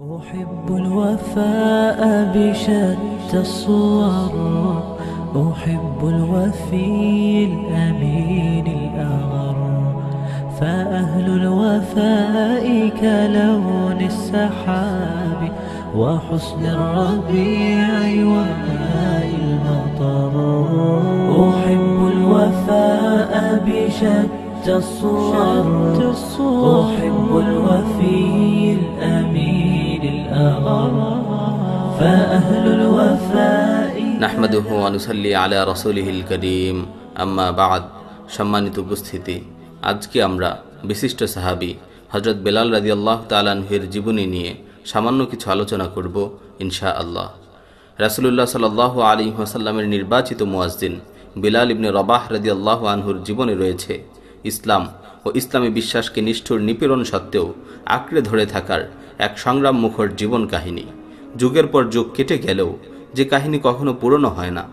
أحب الوفاء بشتى الصور أحب الوفي الأمين الأغر فأهل الوفاء كلون السحاب وحسن الربيع وماء المطر أحب الوفاء بشتى الصور أحب الوفي الأمين فأهل الوفاء نحمده ونصلي على رسوله الكريم أما بعد সম্মানিত উপস্থিতি আজকে আমরা বিশিষ্ট সাহাবি হজরত বেলাল রাজি আল্লাহ তালানহের জীবনী নিয়ে সামান্য কিছু আলোচনা করব ইনশা আল্লাহ রাসুলুল্লাহ সাল্লাহ আলী ওয়াসাল্লামের নির্বাচিত মুয়াজদিন বিলাল ইবনে রবাহ রাজি আল্লাহ আনহুর জীবনে রয়েছে ইসলাম ও ইসলামী বিশ্বাসকে নিষ্ঠুর নিপীড়ন সত্ত্বেও আঁকড়ে ধরে থাকার এক সংগ্রাম মুখর জীবন কাহিনী যুগের পর যুগ কেটে গেলেও যে কাহিনী কখনো পুরনো হয় না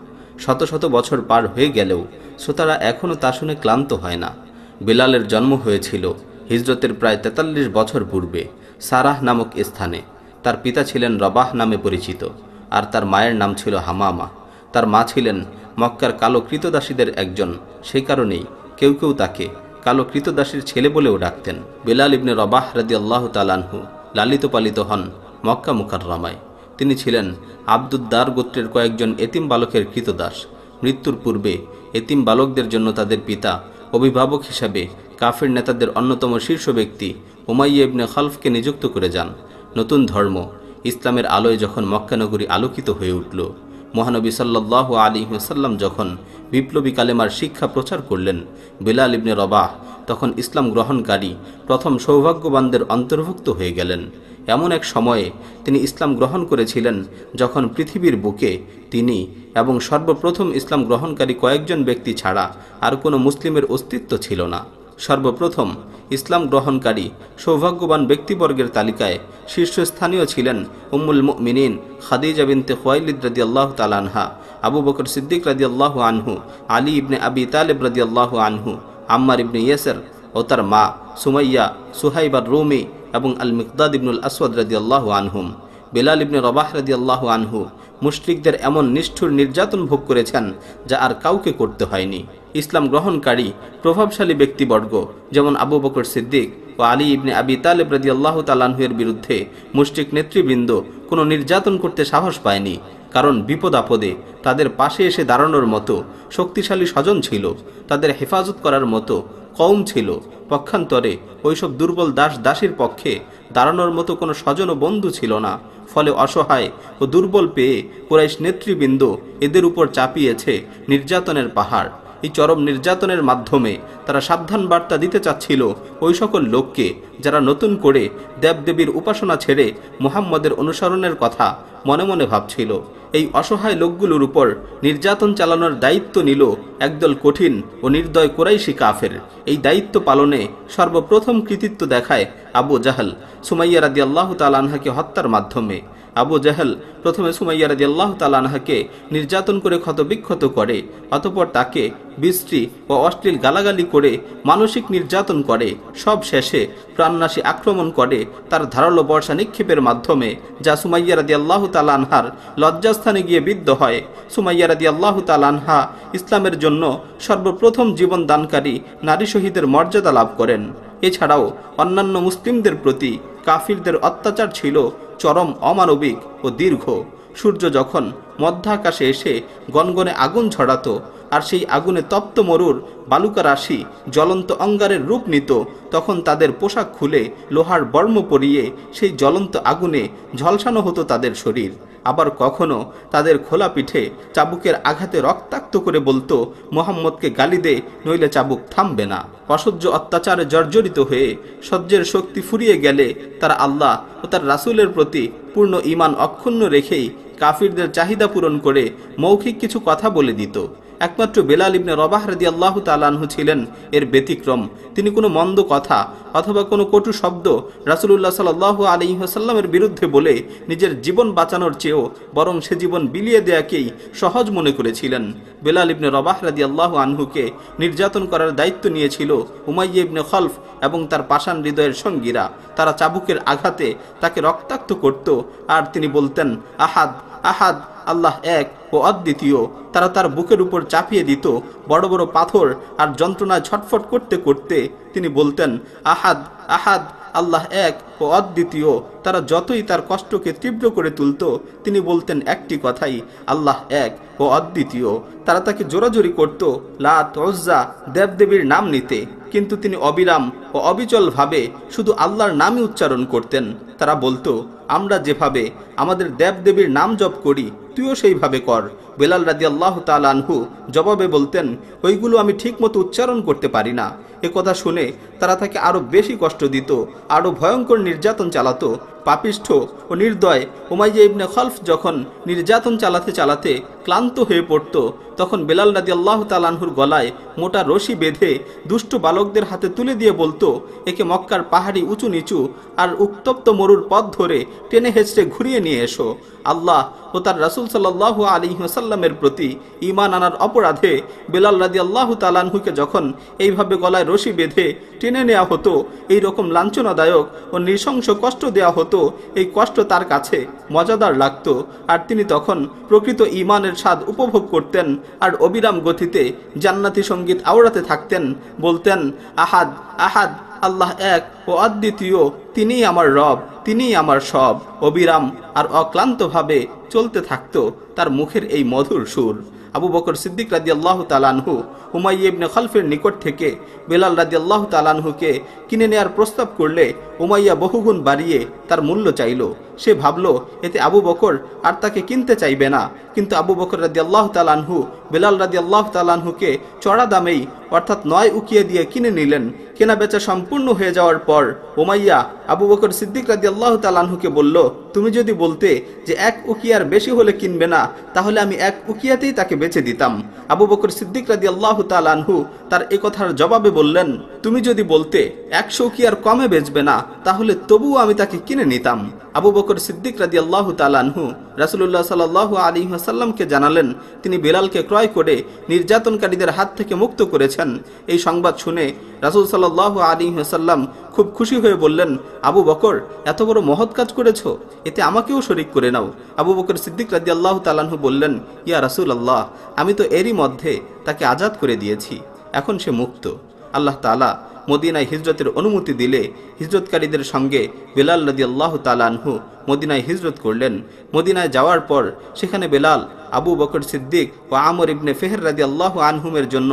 শত শত বছর পার হয়ে গেলেও শ্রোতারা এখনও তা শুনে ক্লান্ত হয় না বিলালের জন্ম হয়েছিল হিজরতের প্রায় ৪৩ বছর পূর্বে সারাহ নামক স্থানে তার পিতা ছিলেন রবাহ নামে পরিচিত আর তার মায়ের নাম ছিল হামামা তার মা ছিলেন মক্কার কালো কৃতদাসীদের একজন সেই কারণেই কেউ কেউ তাকে কালো কৃতদাসীর ছেলে বলেও ডাকতেন বিলাল ইবনে রবাহ রাদি আল্লাহ তালানহু লালিত পালিত হন মক্কা মুখাররামায় তিনি ছিলেন আব্দুদ্দার গোত্রের কয়েকজন এতিম বালকের কৃতদাস মৃত্যুর পূর্বে এতিম বালকদের জন্য তাদের পিতা অভিভাবক হিসাবে কাফের নেতাদের অন্যতম শীর্ষ ব্যক্তি হুমাইয়া ইবনে খালফকে নিযুক্ত করে যান নতুন ধর্ম ইসলামের আলোয় যখন মক্কানগরী আলোকিত হয়ে উঠল মহানবী সাল্লাহ আলী হুসাল্লাম যখন বিপ্লবী কালেমার শিক্ষা প্রচার করলেন বেলাল ইবনে রবাহ তখন ইসলাম গ্রহণকারী প্রথম সৌভাগ্যবানদের অন্তর্ভুক্ত হয়ে গেলেন এমন এক সময়ে তিনি ইসলাম গ্রহণ করেছিলেন যখন পৃথিবীর বুকে তিনি এবং সর্বপ্রথম ইসলাম গ্রহণকারী কয়েকজন ব্যক্তি ছাড়া আর কোনো মুসলিমের অস্তিত্ব ছিল না সর্বপ্রথম ইসলাম গ্রহণকারী সৌভাগ্যবান ব্যক্তিবর্গের তালিকায় শীর্ষস্থানীয় ছিলেন উম্মুল মিনিন খাদিজা বিনতে হোয়াইলিদ রাজি আল্লাহ তালানহা আবু বকর সিদ্দিক রাজি আল্লাহ আনহু আলী ইবনে আবি তালেব রাজি আল্লাহ আনহু আম্মার ইবনে ইয়েসের ও তার মা সুমাইয়া সুহাইবার রুমি এবং আল মিকদাদ ইবনুল আসওয়াদ রাজি আল্লাহ আনহুম বেলাল ইবনে রবাহ রাজি আল্লাহ আনহু মুশ্রিকদের এমন নিষ্ঠুর নির্যাতন ভোগ করেছেন যা আর কাউকে করতে হয়নি ইসলাম গ্রহণকারী প্রভাবশালী ব্যক্তিবর্গ যেমন আবু বকর সিদ্দিক ও আলী ইবনে আবি তালেব রাজি আল্লাহ তালাহের বিরুদ্ধে মুষ্টিক নেতৃবৃন্দ কোনো নির্যাতন করতে সাহস পায়নি কারণ বিপদ আপদে তাদের পাশে এসে দাঁড়ানোর মতো শক্তিশালী স্বজন ছিল তাদের হেফাজত করার মতো কম ছিল পক্ষান্তরে ওইসব দুর্বল দাস দাসীর পক্ষে দাঁড়ানোর মতো কোনো স্বজন বন্ধু ছিল না ফলে অসহায় ও দুর্বল পেয়ে কুরাইশ নেতৃবৃন্দ এদের উপর চাপিয়েছে নির্যাতনের পাহাড় এই চরম নির্যাতনের মাধ্যমে তারা সাবধান বার্তা দিতে চাচ্ছিল ওই সকল লোককে যারা নতুন করে দেবদেবীর উপাসনা ছেড়ে মোহাম্মদের অনুসরণের কথা মনে মনে ভাবছিল এই অসহায় লোকগুলোর উপর নির্যাতন চালানোর দায়িত্ব নিল একদল কঠিন ও নির্দয় কোরাইশি কাফের এই দায়িত্ব পালনে সর্বপ্রথম কৃতিত্ব দেখায় আবু জাহাল সুমাইয়া রাদি আল্লাহ তালানহাকে হত্যার মাধ্যমে আবু জাহেল প্রথমে সুমাইয়া রাজি আল্লাহ তালানহাকে নির্যাতন করে ক্ষতবিক্ষত করে অতপর তাকে বিশ্রী ও অশ্লীল গালাগালি করে মানসিক নির্যাতন করে সব শেষে প্রাণনাশী আক্রমণ করে তার ধারালো বর্ষা নিক্ষেপের মাধ্যমে যা সুমাইয়া রাজি আল্লাহ তালানহার লজ্জাস্থানে গিয়ে বিদ্ধ হয় সুমাইয়া রাজি আল্লাহ তালানহা ইসলামের জন্য সর্বপ্রথম জীবন দানকারী নারী শহীদের মর্যাদা লাভ করেন এছাড়াও অন্যান্য মুসলিমদের প্রতি কাফিরদের অত্যাচার ছিল চরম অমানবিক ও দীর্ঘ সূর্য যখন মধ্যাকাশে এসে গনগনে আগুন ঝরাতো আর সেই আগুনে তপ্ত মরুর বালুকা রাশি জ্বলন্ত অঙ্গারের রূপ নিত তখন তাদের পোশাক খুলে লোহার বর্ম পরিয়ে সেই জ্বলন্ত আগুনে ঝলসানো হতো তাদের শরীর আবার কখনো তাদের খোলা পিঠে চাবুকের আঘাতে রক্তাক্ত করে বলতো মোহাম্মদকে গালি দে নইলে চাবুক থামবে না অসহ্য অত্যাচারে জর্জরিত হয়ে সহ্যের শক্তি ফুরিয়ে গেলে তারা আল্লাহ ও তার রাসুলের প্রতি পূর্ণ ইমান অক্ষুণ্ণ রেখেই কাফিরদের চাহিদা পূরণ করে মৌখিক কিছু কথা বলে দিত একমাত্র বেলাল ইবনে রবাহ রদি আল্লাহ তালাহু ছিলেন এর ব্যতিক্রম তিনি কোনো মন্দ কথা অথবা কোনো কটু শব্দ রাসুলুল্লাহ সাল্লাহ আলী হাসাল্লামের বিরুদ্ধে বলে নিজের জীবন বাঁচানোর চেয়েও বরং সে জীবন বিলিয়ে দেয়াকেই সহজ মনে করেছিলেন বেলাল ইবনে রবাহ রদি আল্লাহ আনহুকে নির্যাতন করার দায়িত্ব নিয়েছিল উমাই ইবনে খলফ এবং তার পাষাণ হৃদয়ের সঙ্গীরা তারা চাবুকের আঘাতে তাকে রক্তাক্ত করত আর তিনি বলতেন আহাদ আহাদ আল্লাহ এক ও অদ্বিতীয় তারা তার বুকের উপর চাপিয়ে দিত বড় বড় পাথর আর যন্ত্রণায় ছটফট করতে করতে তিনি বলতেন আহাদ আহাদ আল্লাহ এক ও অদ্বিতীয় তারা যতই তার কষ্টকে তীব্র করে তুলত তিনি বলতেন একটি কথাই আল্লাহ এক ও অদ্বিতীয় তারা তাকে জোরাজোরি করত লাত অজ্জা দেবদেবীর নাম নিতে কিন্তু তিনি অবিরাম ও অবিচলভাবে শুধু আল্লাহর নামই উচ্চারণ করতেন তারা বলতো আমরা যেভাবে আমাদের দেবদেবীর নাম জপ করি তুইও সেইভাবে কর বেলাল রাজি আল্লাহ তালহু জবাবে বলতেন ওইগুলো আমি ঠিকমতো উচ্চারণ করতে পারি না এ কথা শুনে তারা তাকে আরও বেশি কষ্ট দিত আরও ভয়ঙ্কর নির্যাতন চালাতো পাপিষ্ঠ ও নির্দয় ওমাইয়া ইবনে খলফ যখন নির্যাতন চালাতে চালাতে ক্লান্ত হয়ে পড়ত তখন বেলাল নাদি আল্লাহ তালানহুর গলায় মোটা রশি বেঁধে দুষ্ট বালকদের হাতে তুলে দিয়ে বলতো একে মক্কার পাহাড়ি উঁচু নিচু আর উত্তপ্ত মরুর পথ ধরে টেনে হেঁচড়ে ঘুরিয়ে নিয়ে এসো আল্লাহ ও তার রাসুল সাল্লাহ আলী সাল্লামের প্রতি ইমান আনার অপরাধে বেলাল রাজি আল্লাহ তালানহুকে যখন এইভাবে গলায় রশি বেঁধে টেনে নেওয়া হতো এই রকম লাঞ্ছনাদায়ক ও নৃশংস কষ্ট দেওয়া হতো এই কষ্ট তার কাছে মজাদার লাগত আর তিনি তখন প্রকৃত ইমানের স্বাদ উপভোগ করতেন আর অবিরাম গতিতে জান্নাতি সঙ্গীত আওড়াতে থাকতেন বলতেন আহাদ আহাদ আল্লাহ এক ও অদ্বিতীয় তিনিই আমার রব তিনিই আমার সব অবিরাম আর অক্লান্তভাবে চলতে থাকত তার মুখের এই মধুর সুর আবু বকর সিদ্দিক রাজি আল্লাহ তালানহু হুমাই ইবনে খালফের নিকট থেকে বেলাল রাজি আল্লাহ তালানহুকে কিনে নেয়ার প্রস্তাব করলে উমাইয়া বহুগুণ বাড়িয়ে তার মূল্য চাইল সে ভাবল এতে আবু বকর আর তাকে কিনতে চাইবে না কিন্তু আবু বকর রাজি আল্লাহ তালানহু বেলাল রাজি আল্লাহ তালানহুকে চড়া দামেই অর্থাৎ নয় উকিয়ে দিয়ে কিনে নিলেন কেনা বেচা সম্পূর্ণ হয়ে যাওয়ার পর ওমাইয়া আবু বকর সিদ্দিক রাজি আল্লাহ তালানহুকে বলল তুমি যদি বলতে যে এক উকিয়ার বেশি হলে কিনবে না তাহলে আমি এক উকিয়াতেই তাকে বেছে দিতাম আবু বকর সিদ্দিক রাজি আল্লাহ তালানহু তার এ কথার জবাবে বললেন তুমি যদি বলতে একশো উকিয়ার কমে বেচবে না তাহলে তবুও আমি তাকে কিনে নিতাম আবু বকর সিদ্দিক রাজি আল্লাহ তালানহু রাসুল্লাহ সাল্লাহ আলী আসাল্লামকে জানালেন তিনি বেলালকে ক্রয় করে নির্যাতনকারীদের হাত থেকে মুক্ত করেছেন এই সংবাদ শুনে রাসুল সাল্লাহ আলী আসাল্লাম খুব খুশি হয়ে বললেন আবু বকর এত বড় মহৎ কাজ করেছ এতে আমাকেও শরিক করে নাও আবু বকর সিদ্দিক রাজি আল্লাহ তালানহু বললেন ইয়া রাসুল আমি তো এরই মধ্যে তাকে আজাদ করে দিয়েছি এখন সে মুক্ত আল্লাহ তালা মদিনায় হিজরতের অনুমতি দিলে হিজরতকারীদের সঙ্গে বেলাল নদী আল্লাহ তালানহু মদিনায় হিজরত করলেন মদিনায় যাওয়ার পর সেখানে বেলাল আবু বকর সিদ্দিক ও আমর ইবনে ফেহর রাজি আল্লাহ আনহুমের জন্য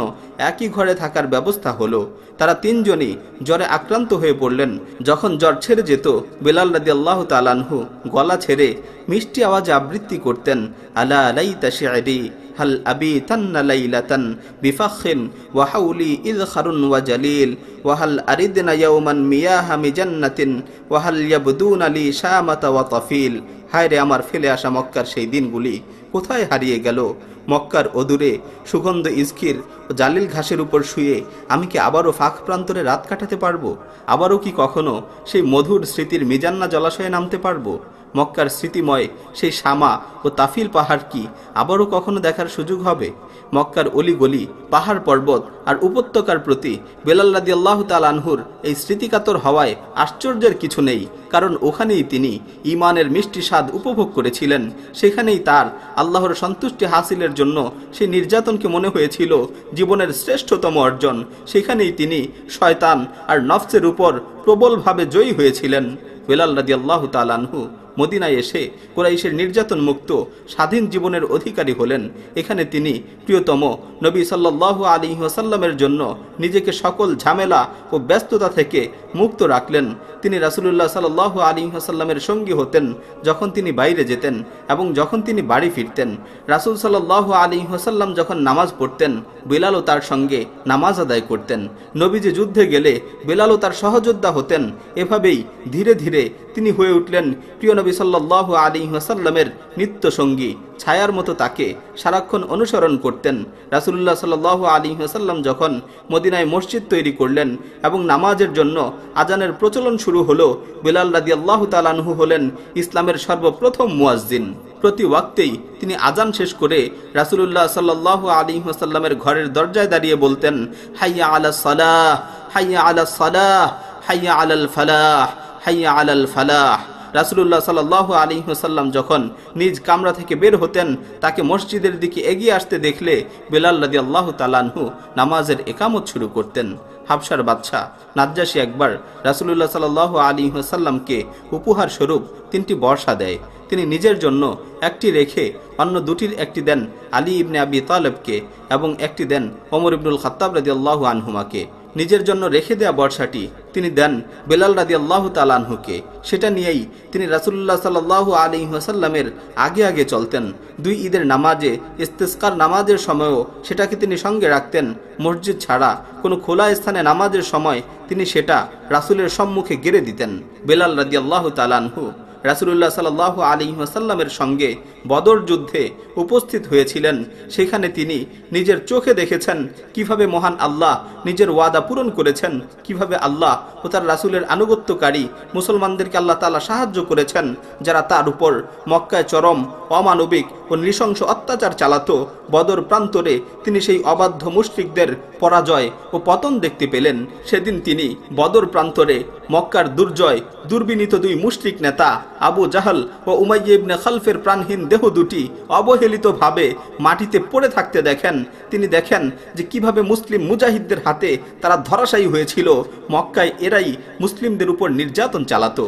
একই ঘরে থাকার ব্যবস্থা হলো তারা তিনজনই জ্বরে আক্রান্ত হয়ে পড়লেন যখন জ্বর ছেড়ে যেত বেলাল রাজি আল্লাহ তালানহু গলা ছেড়ে মিষ্টি আওয়াজে আবৃত্তি করতেন আলা আলাই তাশিআরি হাল আবি তান্না লাইলাতান বিফাখিন ওয়া হাউলি ইযখারুন ওয়া জালিল ওয়া হাল আরিদনা ইয়াওমান মিয়াহা মিজান্নাতিন ওয়া হাল ইয়াবদুনা লি শামাতা ওয়া তাফিল হায় রে আমার ফেলে আসা মক্কার সেই দিনগুলি কোথায় হারিয়ে গেল মক্কার অদূরে সুগন্ধ ইস্কির ও জালিল ঘাসের উপর শুয়ে আমি কি আবারও ফাঁক প্রান্তরে রাত কাটাতে পারবো আবারও কি কখনো সেই মধুর স্মৃতির মিজান্না জলাশয়ে নামতে পারবো মক্কার স্মৃতিময় সেই সামা ও তাফিল পাহাড় কি আবারও কখনো দেখার সুযোগ হবে মক্কার অলিগলি পাহাড় পর্বত আর উপত্যকার প্রতি বেলাল্লাদি আল্লাহ তালানহুর এই স্মৃতিকাতর হওয়ায় আশ্চর্যের কিছু নেই কারণ ওখানেই তিনি ইমানের মিষ্টি স্বাদ উপভোগ করেছিলেন সেখানেই তার আল্লাহর সন্তুষ্টি হাসিলের জন্য সেই নির্যাতনকে মনে হয়েছিল জীবনের শ্রেষ্ঠতম অর্জন সেখানেই তিনি শয়তান আর নফসের উপর প্রবলভাবে জয়ী হয়েছিলেন বেলাল্লাদি আল্লাহ তালানহু মদিনায় এসে কোরাইশের নির্যাতন মুক্ত স্বাধীন জীবনের অধিকারী হলেন এখানে তিনি প্রিয়তম নবী সাল্লাহ আলী ওসাল্লামের জন্য নিজেকে সকল ঝামেলা ও ব্যস্ততা থেকে মুক্ত রাখলেন তিনি রাসুলুল্লাহ সাল্লাহ আলী ওসাল্লামের সঙ্গী হতেন যখন তিনি বাইরে যেতেন এবং যখন তিনি বাড়ি ফিরতেন রাসুল সাল্লাহ আলী ওসাল্লাম যখন নামাজ পড়তেন বিলালও তার সঙ্গে নামাজ আদায় করতেন নবীজি যুদ্ধে গেলে বিলালও তার সহযোদ্ধা হতেন এভাবেই ধীরে ধীরে তিনি হয়ে উঠলেন প্রিয় নবী সাল্লাহ আলী নিত্য সঙ্গী ছায়ার মতো তাকে সারাক্ষণ অনুসরণ করতেন রাসুল্লাহ সাল্লাহ আলী ওয়াসাল্লাম যখন মদিনায় মসজিদ তৈরি করলেন এবং নামাজের জন্য আজানের প্রচলন শুরু হলো বিলাল রাদি আল্লাহ তালানহু হলেন ইসলামের সর্বপ্রথম মুয়াজ্জিন প্রতি ওয়াক্তেই তিনি আজান শেষ করে রাসুলুল্লাহ সাল্লাহ আলী ওয়াসাল্লামের ঘরের দরজায় দাঁড়িয়ে বলতেন হাইয়া আলা সালাহ হাইয়া আলা সালাহ হাইয়া আলাল ফালাহ হাইয়া আলাল ফালাহ রাসুল্লাহ সাল্লাহ আলী হুসাল্লাম যখন নিজ কামরা থেকে বের হতেন তাকে মসজিদের দিকে এগিয়ে আসতে দেখলে বেলাল্লাদি আল্লাহ তালানহু নামাজের একামত শুরু করতেন হাফসার বাদশাহ নাজ্জাসী একবার রাসুলুল্লাহ সাল্লাহ আলী হুসাল্লামকে উপহার স্বরূপ তিনটি বর্ষা দেয় তিনি নিজের জন্য একটি রেখে অন্য দুটির একটি দেন আলী ইবনে আবি তালেবকে এবং একটি দেন অমর ইবনুল খাত্তাব রাজি আল্লাহ আনহুমাকে নিজের জন্য রেখে দেয়া বর্ষাটি তিনি দেন বেলাল রাজি আল্লাহ তালানহুকে সেটা নিয়েই তিনি রাসুল্লাহ সাল আলী ওয়াসাল্লামের আগে আগে চলতেন দুই ঈদের নামাজে ইস্তেস্কার নামাজের সময়ও সেটাকে তিনি সঙ্গে রাখতেন মসজিদ ছাড়া কোনো খোলা স্থানে নামাজের সময় তিনি সেটা রাসুলের সম্মুখে গেড়ে দিতেন বেলাল রাজি আল্লাহ তালানহু রাসুলুল্লাহ সাল আলী ওয়াসাল্লামের সঙ্গে বদর যুদ্ধে উপস্থিত হয়েছিলেন সেখানে তিনি নিজের চোখে দেখেছেন কিভাবে মহান আল্লাহ নিজের ওয়াদা পূরণ করেছেন কিভাবে আল্লাহ ও তার রাসুলের আনুগত্যকারী মুসলমানদেরকে আল্লাহ তালা সাহায্য করেছেন যারা তার উপর মক্কায় চরম অমানবিক ও নৃশংস অত্যাচার চালাত বদর প্রান্তরে তিনি সেই অবাধ্য মুশ্রিকদের পরাজয় ও পতন দেখতে পেলেন সেদিন তিনি বদর প্রান্তরে মক্কার দুর্জয় দুর্বিনীত দুই মুশ্রিক নেতা আবু জাহাল ও উমাইবনে খালফের প্রাণহীন দেহ দুটি অবহেলিতভাবে মাটিতে পড়ে থাকতে দেখেন তিনি দেখেন যে কিভাবে মুসলিম মুজাহিদদের হাতে তারা ধরাশায়ী হয়েছিল মক্কায় এরাই মুসলিমদের উপর নির্যাতন চালাত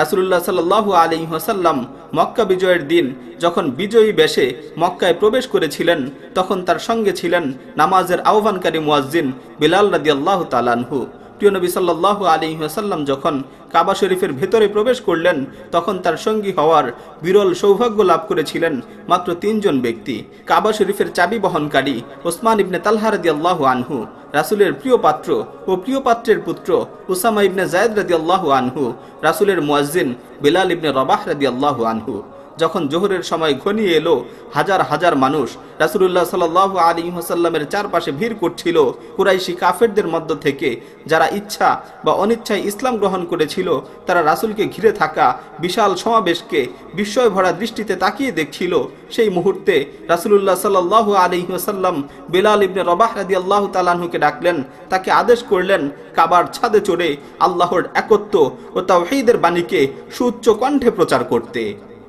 রাসুল্লাহ সাল্লাহ আলি হাসাল্লাম মক্কা বিজয়ের দিন যখন বিজয়ী বেশে মক্কায় প্রবেশ করেছিলেন তখন তার সঙ্গে ছিলেন নামাজের আহ্বানকারী মুয়াজ্জিন বিলাল রাজি আল্লাহ তালানহু প্রিয় নবী সাল্লাহ আলী আসাল্লাম যখন কাবা শরীফের ভেতরে প্রবেশ করলেন তখন তার সঙ্গী হওয়ার বিরল সৌভাগ্য লাভ করেছিলেন মাত্র তিনজন ব্যক্তি কাবা শরীফের চাবি বহনকারী ওসমান ইবনে তালহারদি আল্লাহ আনহু রাসুলের প্রিয় পাত্র ও প্রিয় পাত্রের পুত্র উসামা ইবনে জায়দ রদি আল্লাহ আনহু রাসুলের মুয়াজ্জিন বিলাল ইবনে রবাহ রদি আল্লাহ আনহু যখন জোহরের সময় ঘনিয়ে এলো হাজার হাজার মানুষ রাসুল্লাহ সাল আলী হাসাল্লামের চারপাশে ভিড় করছিল কুরাইশি কাফেরদের মধ্য থেকে যারা ইচ্ছা বা অনিচ্ছায় ইসলাম গ্রহণ করেছিল তারা রাসুলকে ঘিরে থাকা বিশাল সমাবেশকে বিস্ময় ভরা দৃষ্টিতে তাকিয়ে দেখছিল সেই মুহূর্তে রাসুল্লাহ সাল্লাহ আলী হাসাল্লাম বেলাল ইবনে রবাহ রাদি আল্লাহ তালাহুকে ডাকলেন তাকে আদেশ করলেন কাবার ছাদে চড়ে আল্লাহর একত্ব ও তাহিদের বাণীকে সুচ্চ কণ্ঠে প্রচার করতে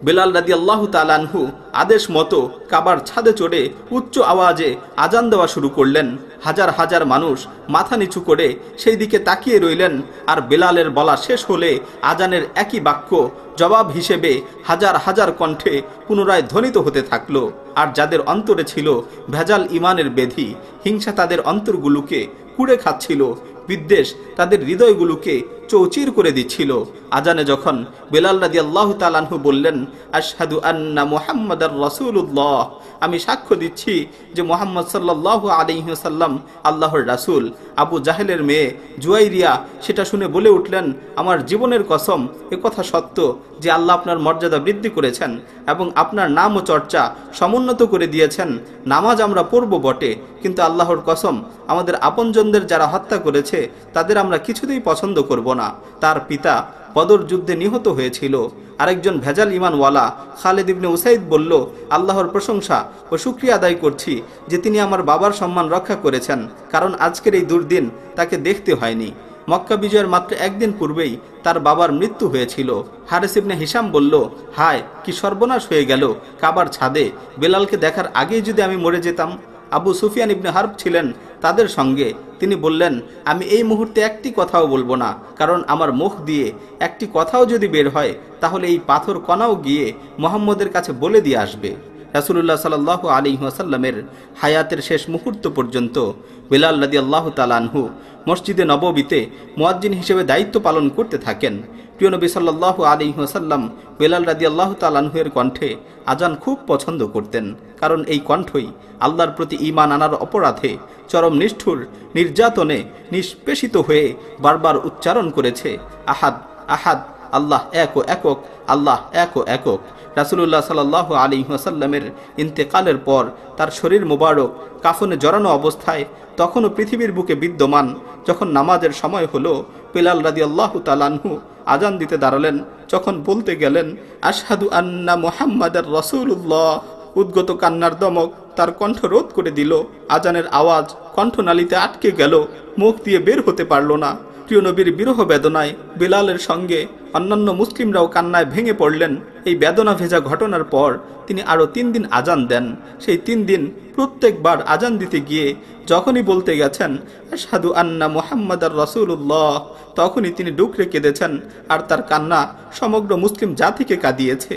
বেলাল রাজি আল্লাহ তালানহু আদেশ মতো কাবার ছাদে চড়ে উচ্চ আওয়াজে আজান দেওয়া শুরু করলেন হাজার হাজার মানুষ মাথা নিচু করে সেই দিকে তাকিয়ে রইলেন আর বেলালের বলা শেষ হলে আজানের একই বাক্য জবাব হিসেবে হাজার হাজার কণ্ঠে পুনরায় ধ্বনিত হতে থাকল আর যাদের অন্তরে ছিল ভেজাল ইমানের বেধি হিংসা তাদের অন্তরগুলোকে কুড়ে খাচ্ছিল বিদ্বেষ তাদের হৃদয়গুলোকে চৌচির করে দিচ্ছিল আজানে যখন বেলাল রাজি আল্লাহ তালানহু বললেন আশাদু আন্না মোহাম্মদ রসুল্লাহ আমি সাক্ষ্য দিচ্ছি যে মোহাম্মদ সাল্লাহ আলিহাসাল্লাম আল্লাহর রাসুল আবু জাহেলের মেয়ে জুয়াইরিয়া সেটা শুনে বলে উঠলেন আমার জীবনের কসম এ কথা সত্য যে আল্লাহ আপনার মর্যাদা বৃদ্ধি করেছেন এবং আপনার নাম ও চর্চা সমুন্নত করে দিয়েছেন নামাজ আমরা পড়ব বটে কিন্তু আল্লাহর কসম আমাদের আপনজনদের যারা হত্যা করেছে তাদের আমরা কিছুতেই পছন্দ করব না তার পিতা বদর যুদ্ধে নিহত হয়েছিল আরেকজন ভেজাল ইমানওয়ালা খালেদ ইবনে উসাইদ বলল আল্লাহর প্রশংসা ও সুক্রিয়া আদায় করছি যে তিনি আমার বাবার সম্মান রক্ষা করেছেন কারণ আজকের এই দুর্দিন তাকে দেখতে হয়নি মক্কা বিজয়ের মাত্র একদিন পূর্বেই তার বাবার মৃত্যু হয়েছিল হারেস ইবনে হিসাম বলল হায় কি সর্বনাশ হয়ে গেল কাবার ছাদে বেলালকে দেখার আগেই যদি আমি মরে যেতাম আবু সুফিয়ান ইবনে হার্ব ছিলেন তাদের সঙ্গে তিনি বললেন আমি এই মুহূর্তে একটি কথাও বলবো না কারণ আমার মুখ দিয়ে একটি কথাও যদি বের হয় তাহলে এই পাথর কণাও গিয়ে মোহাম্মদের কাছে বলে দিয়ে আসবে রাসুলুল্লাহ সাল্লাহ আলিহাসাল্লামের হায়াতের শেষ মুহূর্ত পর্যন্ত বেলাল নদী আল্লাহ তালানহু মসজিদে নববীতে মোয়াজ্জিন হিসেবে দায়িত্ব পালন করতে থাকেন প্রিয় নবী সাল্লাহ আলিহাসাল্লাম বেলাল রাদি আল্লাহ তালানহুয়ের কণ্ঠে আজান খুব পছন্দ করতেন কারণ এই কণ্ঠই আল্লাহর প্রতি ইমান আনার অপরাধে চরম নিষ্ঠুর নির্যাতনে নিষ্পেষিত হয়ে বারবার উচ্চারণ করেছে আহাদ আহাদ আল্লাহ এক ও একক আল্লাহ এক ও একক রাসুল্লাহ সাল আলী ওয়াসাল্লামের ইন্তেকালের পর তার শরীর মোবারক কাফনে জড়ানো অবস্থায় তখনও পৃথিবীর বুকে বিদ্যমান যখন নামাজের সময় হলো পিলাল রাদি আল্লাহ তালানহু আজান দিতে দাঁড়ালেন যখন বলতে গেলেন আশহাদু আন্না মোহাম্মদের রসুল্লাহ উদ্গত কান্নার দমক তার কণ্ঠ রোধ করে দিল আজানের আওয়াজ কণ্ঠনালীতে আটকে গেল মুখ দিয়ে বের হতে পারল না প্রিয় নবীর বিরহ বেদনায় বিলালের সঙ্গে অন্যান্য মুসলিমরাও কান্নায় ভেঙে পড়লেন এই বেদনা ভেজা ঘটনার পর তিনি আরও তিন দিন আজান দেন সেই তিন দিন প্রত্যেকবার আজান দিতে গিয়ে যখনই বলতে গেছেন সাধু আন্না মোহাম্মদ আর রসুল্লাহ তখনই তিনি ডুকরে কেঁদেছেন আর তার কান্না সমগ্র মুসলিম জাতিকে কাঁদিয়েছে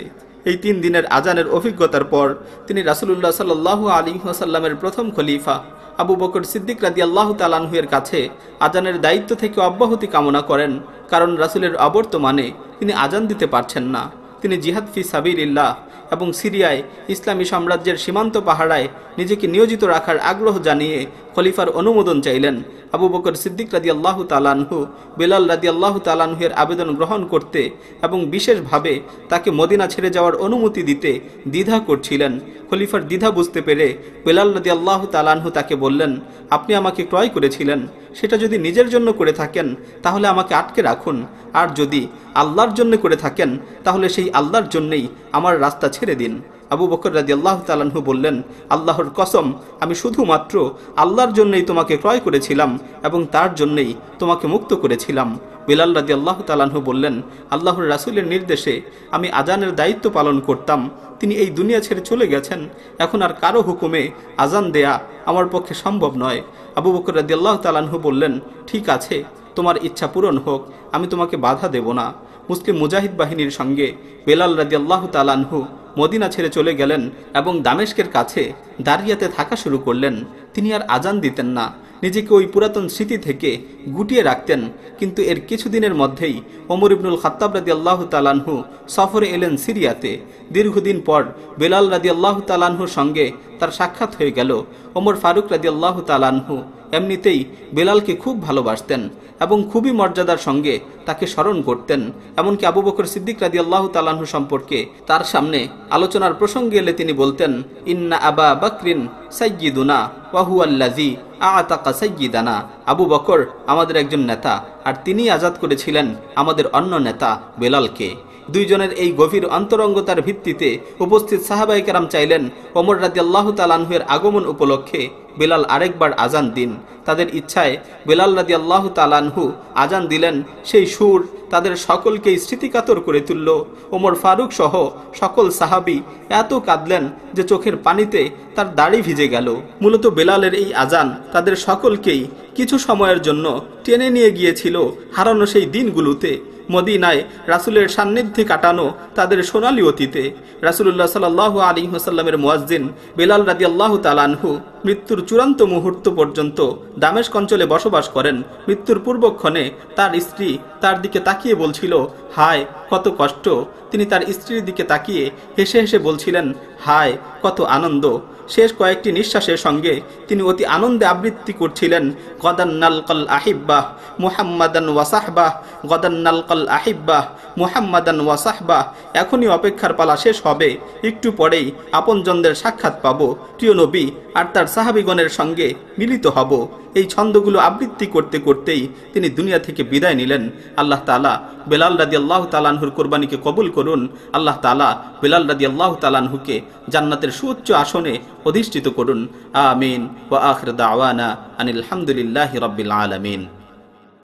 এই তিন দিনের আজানের অভিজ্ঞতার পর তিনি রাসুল্লাহ সাল্লাহু আলী আসাল্লামের প্রথম খলিফা আবু বকর সিদ্দিক রাজি আল্লাহ তালানহুয়ের কাছে আজানের দায়িত্ব থেকে অব্যাহতি কামনা করেন কারণ রাসুলের অবর্তমানে তিনি আজান দিতে পারছেন না তিনি জিহাদ ফি সাবির ইল্লাহ এবং সিরিয়ায় ইসলামী সাম্রাজ্যের সীমান্ত পাহারায় নিজেকে নিয়োজিত রাখার আগ্রহ জানিয়ে খলিফার অনুমোদন চাইলেন আবু বকর সিদ্দিক রাজি আল্লাহ তালানহু বেলাল রাজি আল্লাহ তালানহুয়ের আবেদন গ্রহণ করতে এবং বিশেষভাবে তাকে মদিনা ছেড়ে যাওয়ার অনুমতি দিতে দ্বিধা করছিলেন খলিফার দ্বিধা বুঝতে পেরে বেলাল রাজি আল্লাহ তালানহু তাকে বললেন আপনি আমাকে ক্রয় করেছিলেন সেটা যদি নিজের জন্য করে থাকেন তাহলে আমাকে আটকে রাখুন আর যদি আল্লাহর জন্য করে থাকেন তাহলে সেই আল্লাহর জন্যেই আমার রাস্তা ছেড়ে দিন আবু বকর রাজি আল্লাহ তালাহু বললেন আল্লাহর কসম আমি শুধুমাত্র আল্লাহর জন্যই তোমাকে ক্রয় করেছিলাম এবং তার জন্যই তোমাকে মুক্ত করেছিলাম বিলাল রাজি আল্লাহ তালাহু বললেন আল্লাহর রাসুলের নির্দেশে আমি আজানের দায়িত্ব পালন করতাম তিনি এই দুনিয়া ছেড়ে চলে গেছেন এখন আর কারো হুকুমে আজান দেয়া আমার পক্ষে সম্ভব নয় আবু বকর রাজি আল্লাহ তালাহু বললেন ঠিক আছে তোমার ইচ্ছা পূরণ হোক আমি তোমাকে বাধা দেব না মুসলিম মুজাহিদ বাহিনীর সঙ্গে বেলাল রাজি আল্লাহ তালাহু মদিনা ছেড়ে চলে গেলেন এবং দামেশকের কাছে দারিয়াতে থাকা শুরু করলেন তিনি আর আজান দিতেন না নিজেকে ওই পুরাতন স্মৃতি থেকে গুটিয়ে রাখতেন কিন্তু এর কিছুদিনের মধ্যেই ওমর ইবনুল খাত্তাব রাজি আল্লাহ তালানহু সফরে এলেন সিরিয়াতে দীর্ঘদিন পর বেলাল রাজি আল্লাহ তালানহুর সঙ্গে তার সাক্ষাৎ হয়ে গেল ওমর ফারুক রাজি আল্লাহ তালানহু এমনিতেই বেলালকে খুব ভালোবাসতেন এবং খুবই মর্যাদার সঙ্গে তাকে স্মরণ করতেন এমনকি আবু বকর সিদ্দিক রাজি আল্লাহ তালাহু সম্পর্কে তার সামনে আলোচনার প্রসঙ্গে এলে তিনি বলতেন ইন্না আবা বকরিন সাইয়িদুনা ওয়াহু আল্লাজি আতাকা সাইয়িদানা আবু বকর আমাদের একজন নেতা আর তিনি আজাদ করেছিলেন আমাদের অন্য নেতা বেলালকে দুইজনের এই গভীর অন্তরঙ্গতার ভিত্তিতে উপস্থিত সাহাবাই চাইলেন অমর রাজি আল্লাহ তালানহের আগমন উপলক্ষে বেলাল আরেকবার আজান দিন তাদের ইচ্ছায় বেলাল রাদি আল্লাহ তালানহু আজান দিলেন সেই সুর তাদের সকলকেই স্মৃতিকাতর করে তুলল ওমর ফারুক সহ সকল সাহাবি এত কাঁদলেন যে চোখের পানিতে তার দাড়ি ভিজে গেল মূলত বেলালের এই আজান তাদের সকলকেই কিছু সময়ের জন্য টেনে নিয়ে গিয়েছিল হারানো সেই দিনগুলোতে মদিনায় রাসুলের সান্নিধ্যে কাটানো তাদের সোনালি অতীতে রাসুল্লাহ সাল আলী হোসাল্লামের মোয়াজ্জিন বেলাল রাজি আল্লাহ তালানহু মৃত্যুর চূড়ান্ত মুহূর্ত পর্যন্ত দামেশ অঞ্চলে বসবাস করেন মৃত্যুর পূর্বক্ষণে তার স্ত্রী তার দিকে তাকিয়ে বলছিল হায় কত কষ্ট তিনি তার স্ত্রীর দিকে তাকিয়ে হেসে হেসে বলছিলেন হায় কত আনন্দ শেষ কয়েকটি নিঃশ্বাসের সঙ্গে তিনি অতি আনন্দে আবৃত্তি করছিলেন গদান নালকাল আহিব্বাহ মুহাম্মাদান ওয়াসাহবাহ গদান নালকাল আহিব্বাহ মুহাম্মাদান ওয়াসাহবাহ এখনই অপেক্ষার পালা শেষ হবে একটু পরেই আপনজনদের সাক্ষাৎ পাব প্রিয় নবী আর তার সাহাবিগণের সঙ্গে মিলিত হব এই ছন্দগুলো আবৃত্তি করতে করতেই তিনি দুনিয়া থেকে বিদায় নিলেন আল্লাহ তালা বেলাল রাজি আল্লাহ তালানহুর কোরবানিকে কবুল করুন আল্লাহ তালা বেলাল রাজি আল্লাহ তালানহুকে জান্নাতের সুউচ্চ আসনে অধিষ্ঠিত করুন আমিন ও আখর দাওয়ানা আনিল হামদুলিল্লাহ রব্বিল আলমিন